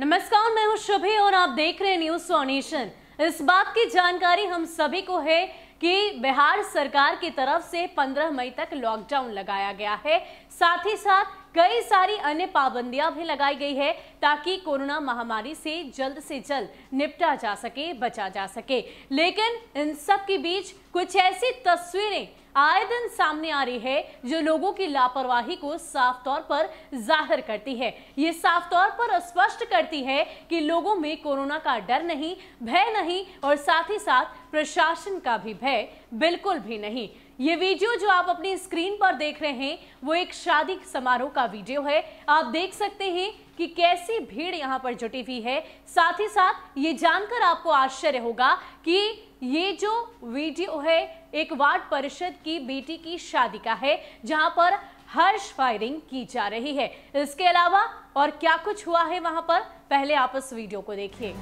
नमस्कार मैं हूं शुभे और आप देख रहे हैं न्यूज सोनेशन इस बात की जानकारी हम सभी को है कि बिहार सरकार की तरफ से 15 मई तक लॉकडाउन लगाया गया है साथ ही साथ कई सारी अन्य पाबंदियां भी लगाई गई है ताकि कोरोना महामारी से जल्द से जल्द निपटा जा सके बचा जा सके लेकिन इन सब के बीच कुछ ऐसी तस्वीरें आए दिन सामने आ रही है जो लोगों की लापरवाही को साफ तौर पर जाहिर करती है ये साफ तौर पर स्पष्ट करती है कि लोगों में कोरोना का डर नहीं भय नहीं और साथ ही साथ प्रशासन का भी भय बिल्कुल भी नहीं ये वीडियो जो आप अपनी स्क्रीन पर देख रहे हैं वो एक शादी समारोह का वीडियो है आप देख सकते हैं कि कैसी भीड़ यहाँ पर जुटी हुई है साथ ही साथ ये जानकर आपको आश्चर्य होगा कि ये जो वीडियो है एक वार्ड परिषद की बेटी की शादी का है जहां पर हर्ष फायरिंग की जा रही है इसके अलावा और क्या कुछ हुआ है वहां पर पहले आप इस वीडियो को देखिए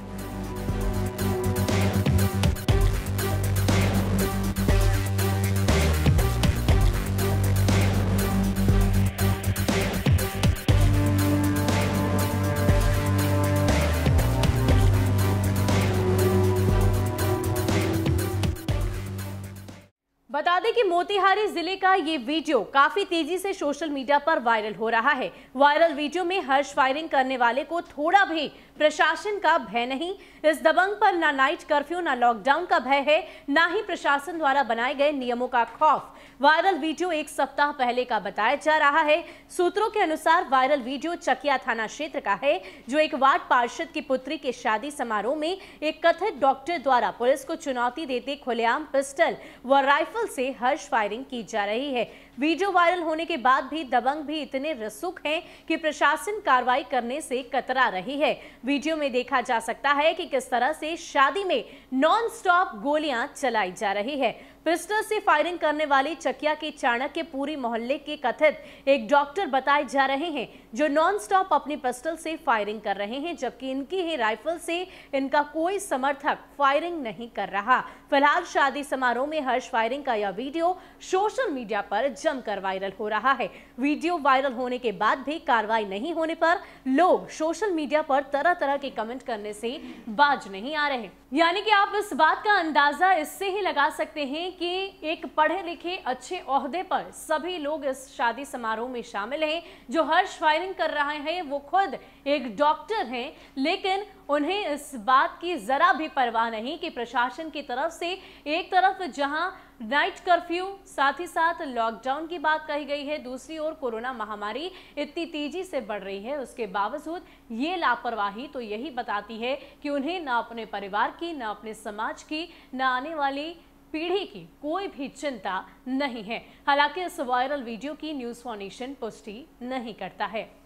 बता दें कि मोतिहारी जिले का ये वीडियो काफी तेजी से सोशल मीडिया पर वायरल हो रहा है वायरल वीडियो में हर्ष फायरिंग करने वाले को थोड़ा भी प्रशासन का भय नहीं इस दबंग पर ना नाइट कर्फ्यू ना लॉकडाउन का भय है ना ही प्रशासन द्वारा बनाए गए नियमों का खौफ वायरल वीडियो एक सप्ताह पहले का बताया जा रहा है सूत्रों के अनुसार वायरल वीडियो चकिया थाना क्षेत्र का है जो एक वार्ड पार्षद की पुत्री के शादी समारोह में एक कथित डॉक्टर द्वारा पुलिस को चुनौती देते खुलेआम पिस्टल व राइफल से हर्ष फायरिंग की जा रही है वीडियो वायरल होने के बाद भी दबंग भी इतने रसुक हैं कि प्रशासन कार्रवाई करने से कतरा रही है वीडियो में देखा जा सकता है कि किस तरह से शादी में नॉन स्टॉप गोलियां चलाई जा रही है पिस्टल से फायरिंग करने वाली चकिया के चाणक के पूरी मोहल्ले के कथित एक डॉक्टर बताए जा रहे हैं जो नॉनस्टॉप अपनी पिस्टल से फायरिंग कर रहे हैं जबकि इनकी ही राइफल से इनका कोई समर्थक फायरिंग नहीं कर रहा फिलहाल शादी समारोह में हर्ष फायरिंग का यह वीडियो सोशल मीडिया पर जमकर वायरल हो रहा है वीडियो वायरल होने के बाद भी कार्रवाई नहीं होने पर लोग सोशल मीडिया पर तरह तरह के कमेंट करने से बाज नहीं आ रहे यानी कि आप इस बात का अंदाजा इससे ही लगा सकते हैं कि एक पढ़े लिखे अच्छे ओहदे पर सभी लोग इस शादी समारोह में शामिल हैं जो हर्ष फायरिंग कर रहे हैं वो खुद एक डॉक्टर हैं लेकिन उन्हें इस बात की ज़रा भी परवाह नहीं कि प्रशासन की तरफ से एक तरफ जहां नाइट कर्फ्यू साथ ही साथ लॉकडाउन की बात कही गई है दूसरी ओर कोरोना महामारी इतनी तेजी से बढ़ रही है उसके बावजूद ये लापरवाही तो यही बताती है कि उन्हें ना अपने परिवार की ना अपने समाज की ना आने वाली पीढ़ी की कोई भी चिंता नहीं है हालांकि इस वायरल वीडियो की न्यूज फाउंडेशन पुष्टि नहीं करता है